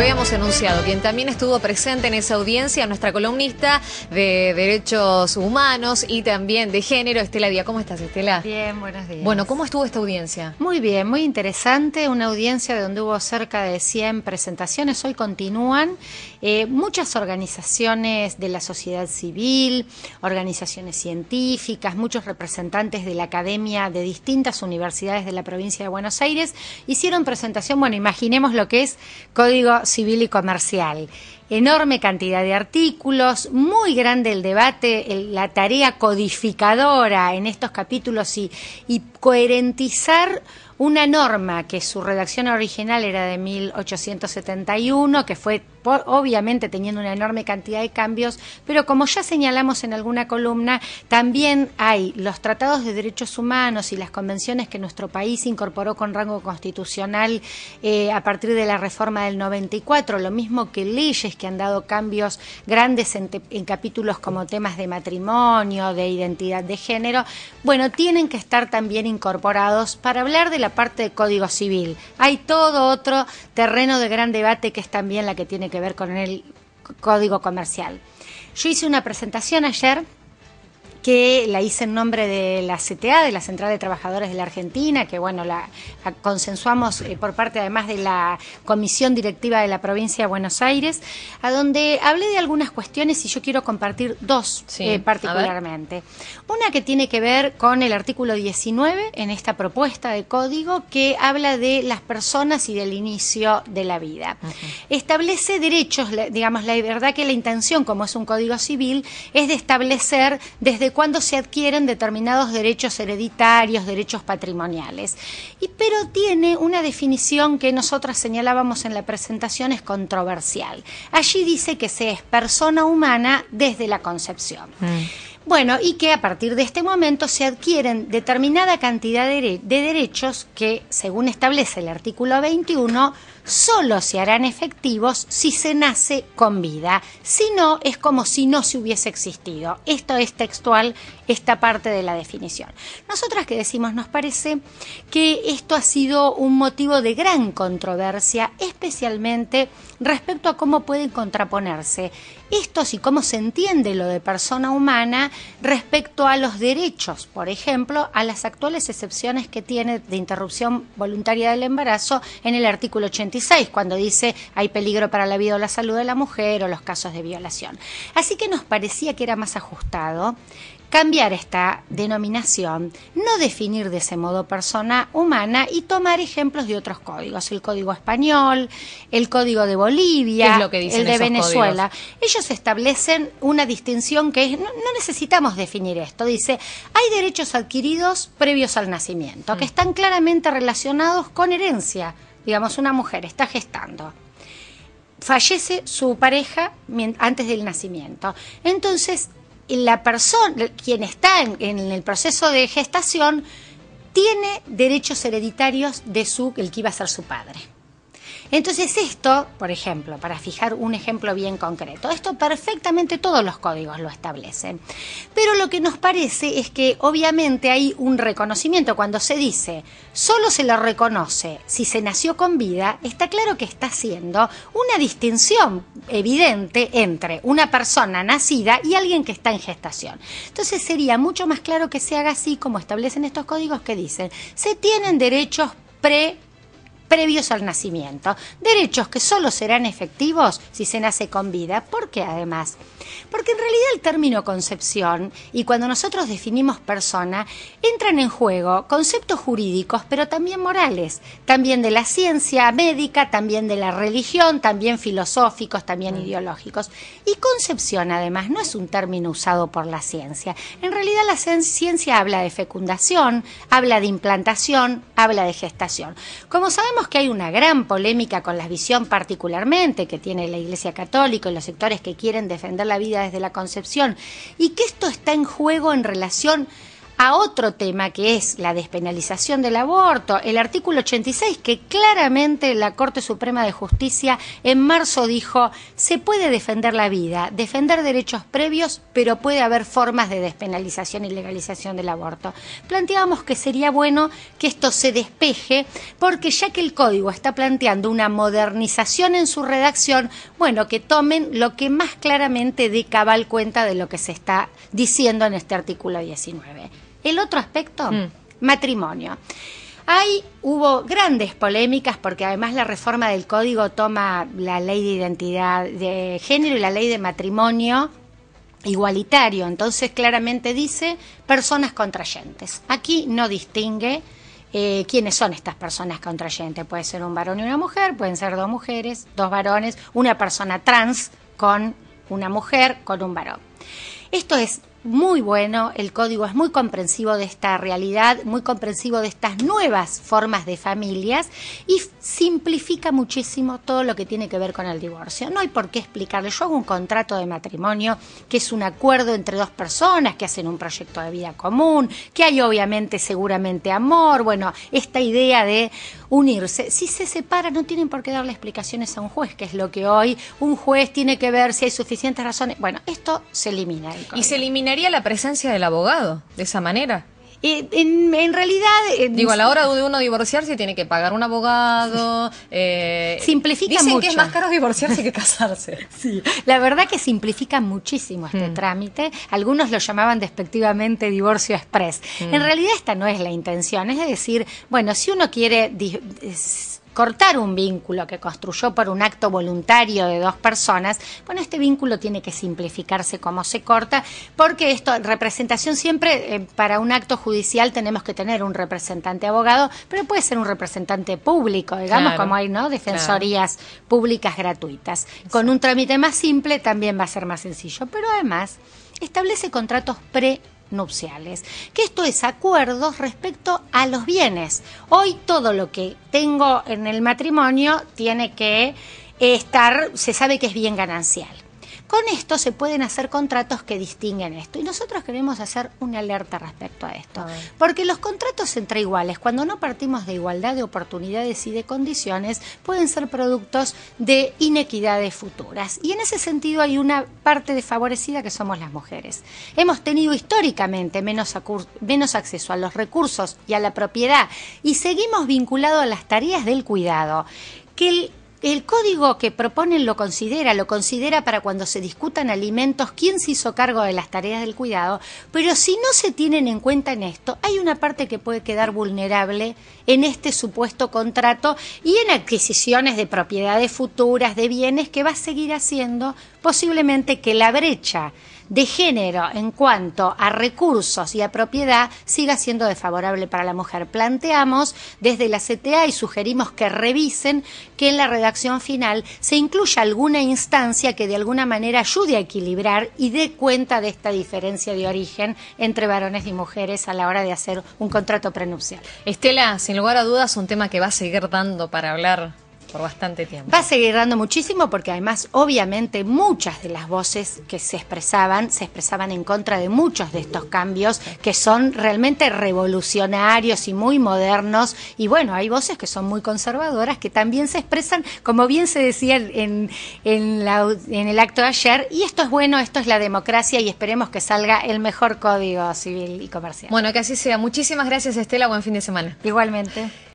habíamos anunciado, quien también estuvo presente en esa audiencia, nuestra columnista de Derechos Humanos y también de Género, Estela Díaz. ¿Cómo estás, Estela? Bien, buenos días. Bueno, ¿cómo estuvo esta audiencia? Muy bien, muy interesante, una audiencia de donde hubo cerca de 100 presentaciones, hoy continúan eh, muchas organizaciones de la sociedad civil, organizaciones científicas, muchos representantes de la academia de distintas universidades de la provincia de Buenos Aires, hicieron presentación, bueno, imaginemos lo que es código civil y comercial. Enorme cantidad de artículos, muy grande el debate, la tarea codificadora en estos capítulos y, y coherentizar una norma que su redacción original era de 1871, que fue obviamente teniendo una enorme cantidad de cambios, pero como ya señalamos en alguna columna, también hay los tratados de derechos humanos y las convenciones que nuestro país incorporó con rango constitucional eh, a partir de la reforma del 94, lo mismo que leyes que han dado cambios grandes en capítulos como temas de matrimonio, de identidad de género, bueno, tienen que estar también incorporados para hablar de la parte del Código Civil. Hay todo otro terreno de gran debate que es también la que tiene que ver con el Código Comercial. Yo hice una presentación ayer que la hice en nombre de la CTA, de la Central de Trabajadores de la Argentina, que bueno, la, consensuamos eh, por parte además de la Comisión Directiva de la Provincia de Buenos Aires, a donde hablé de algunas cuestiones y yo quiero compartir dos eh, particularmente. Una que tiene que ver con el artículo 19 en esta propuesta de código que habla de las personas y del inicio de la vida. Establece derechos, digamos, la verdad que la intención, como es un código civil, es de establecer desde cuando se adquieren determinados derechos hereditarios, derechos patrimoniales. Y, pero tiene una definición que nosotras señalábamos en la presentación es controversial. Allí dice que se es persona humana desde la concepción. Mm. Bueno, y que a partir de este momento se adquieren determinada cantidad de, derechos que, según establece el artículo 21, solo se harán efectivos si se nace con vida. Si no, es como si no se hubiese existido. Esto es textual esta parte de la definición. Nosotras que decimos, nos parece que esto ha sido un motivo de gran controversia, especialmente respecto a cómo pueden contraponerse estos y cómo se entiende lo de persona humana respecto a los derechos, por ejemplo, a las actuales excepciones que tiene de interrupción voluntaria del embarazo en el artículo 86, cuando dice hay peligro para la vida o la salud de la mujer o los casos de violación. Así que nos parecía que era más ajustado cambiar esta denominación, no definir de ese modo persona humana y tomar ejemplos de otros códigos, el código español, el código de Bolivia, el de Venezuela. Ellos establecen una distinción que es, no, necesitamos definir esto, dice, hay derechos adquiridos previos al nacimiento, que mm. están claramente relacionados con herencia, digamos, una mujer está gestando fallece su pareja antes del nacimiento. Entonces, la persona, quien está en, el proceso de gestación, tiene derechos hereditarios de su, el que iba a ser su padre. Entonces esto, por ejemplo, para fijar un ejemplo bien concreto, esto perfectamente todos los códigos lo establecen. Pero lo que nos parece es que obviamente hay un reconocimiento. Cuando se dice, solo se lo reconoce si se nació con vida, está claro que está haciendo una distinción evidente entre una persona nacida y alguien que está en gestación. Entonces sería mucho más claro que se haga así como establecen estos códigos que dicen, se tienen derechos pre previos al nacimiento, derechos que solo serán efectivos si se nace con vida, porque además porque en realidad el término concepción y cuando nosotros definimos persona, entran en juego conceptos jurídicos, pero también morales, también de la ciencia médica, también de la religión, también filosóficos, también mm. ideológicos. Y concepción, además, no es un término usado por la ciencia. En realidad la ciencia habla de fecundación, habla de implantación, habla de gestación. Como sabemos que hay una gran polémica con la visión particularmente que tiene la Iglesia Católica y los sectores que quieren defender la vida desde la concepción y que esto está en juego en relación a otro tema que es la despenalización del aborto, el artículo 86 que claramente la Corte Suprema de Justicia en marzo dijo, se puede defender la vida, defender derechos previos, pero puede haber formas de despenalización y legalización del aborto. Planteamos que sería bueno que esto se despeje porque ya que el código está planteando una modernización en su redacción, bueno, que tomen lo que más claramente dé cabal cuenta de lo que se está diciendo en este artículo 19. El otro aspecto, mm. matrimonio. Ahí hubo grandes polémicas porque además la reforma del código toma la ley de identidad de género y la ley de matrimonio igualitario. Entonces claramente dice personas contrayentes. Aquí no distingue eh, quiénes son estas personas contrayentes. Puede ser un varón y una mujer, pueden ser dos mujeres, dos varones, una persona trans con una mujer, con un varón. Esto es muy bueno, el código es muy comprensivo de esta realidad, muy comprensivo de estas nuevas formas de familias y simplifica muchísimo todo lo que tiene que ver con el divorcio. No hay por qué explicarle, yo hago un contrato de matrimonio que es un acuerdo entre dos personas que hacen un proyecto de vida común, que hay obviamente seguramente amor, bueno, esta idea de unirse. Si se separa, no tienen por qué darle explicaciones a un juez, que es lo que hoy un juez tiene que ver si hay suficientes razones. Bueno, esto se elimina. y se elimina eliminaría la presencia del abogado de esa manera. en, realidad... Digo, a la hora de uno divorciarse tiene que pagar un abogado... Simplifica eh, simplifica dicen que es más caro divorciarse que casarse. sí, la verdad que simplifica muchísimo este mm. trámite. Algunos lo llamaban despectivamente divorcio express. Mm. En realidad esta no es la intención. Es decir, bueno, si uno quiere cortar un vínculo que construyó por un acto voluntario de dos personas, bueno, este vínculo tiene que simplificarse como se corta, porque esto, representación siempre, eh, para un acto judicial tenemos que tener un representante abogado, pero puede ser un representante público, digamos, como hay, ¿no? Defensorías públicas gratuitas. Con un trámite más simple también va a ser más sencillo, pero además establece contratos pre nupciales, que esto es acuerdos respecto a los bienes. Hoy todo lo que tengo en el matrimonio tiene que estar, se sabe que es bien ganancial. Con esto se pueden hacer contratos que distinguen esto. Y nosotros queremos hacer una alerta respecto a esto. porque los contratos entre iguales, cuando no partimos de igualdad de oportunidades y de condiciones, pueden ser productos de inequidades futuras. Y en ese sentido hay una parte desfavorecida que somos las mujeres. Hemos tenido históricamente menos, acceso a los recursos y a la propiedad y seguimos vinculados a las tareas del cuidado que el el código que proponen lo considera, lo considera para cuando se discutan alimentos, quién se hizo cargo de las tareas del cuidado, pero si no se tienen en cuenta en esto, hay una parte que puede quedar vulnerable en este supuesto contrato y en adquisiciones de propiedades futuras, de bienes que va a seguir haciendo posiblemente que la brecha de género en cuanto a recursos y a propiedad siga siendo desfavorable para la mujer. Planteamos desde la CTA y sugerimos que revisen que en la redacción final se incluya alguna instancia que de alguna manera ayude a equilibrar y dé cuenta de esta diferencia de origen entre varones y mujeres a la hora de hacer un contrato prenupcial. Estela, sin lugar a dudas, un tema que va a seguir dando para hablar por bastante tiempo. Va a seguir dando muchísimo porque además obviamente muchas de las voces que se expresaban se expresaban en contra de muchos de estos cambios que son realmente revolucionarios y muy modernos. Y bueno, hay voces que son muy conservadoras que también se expresan, como bien se decía en, en, en el acto de ayer, y esto es bueno, esto es la democracia y esperemos que salga el mejor código civil y comercial. Bueno, que así sea. Muchísimas gracias Estela, buen fin de semana. Igualmente.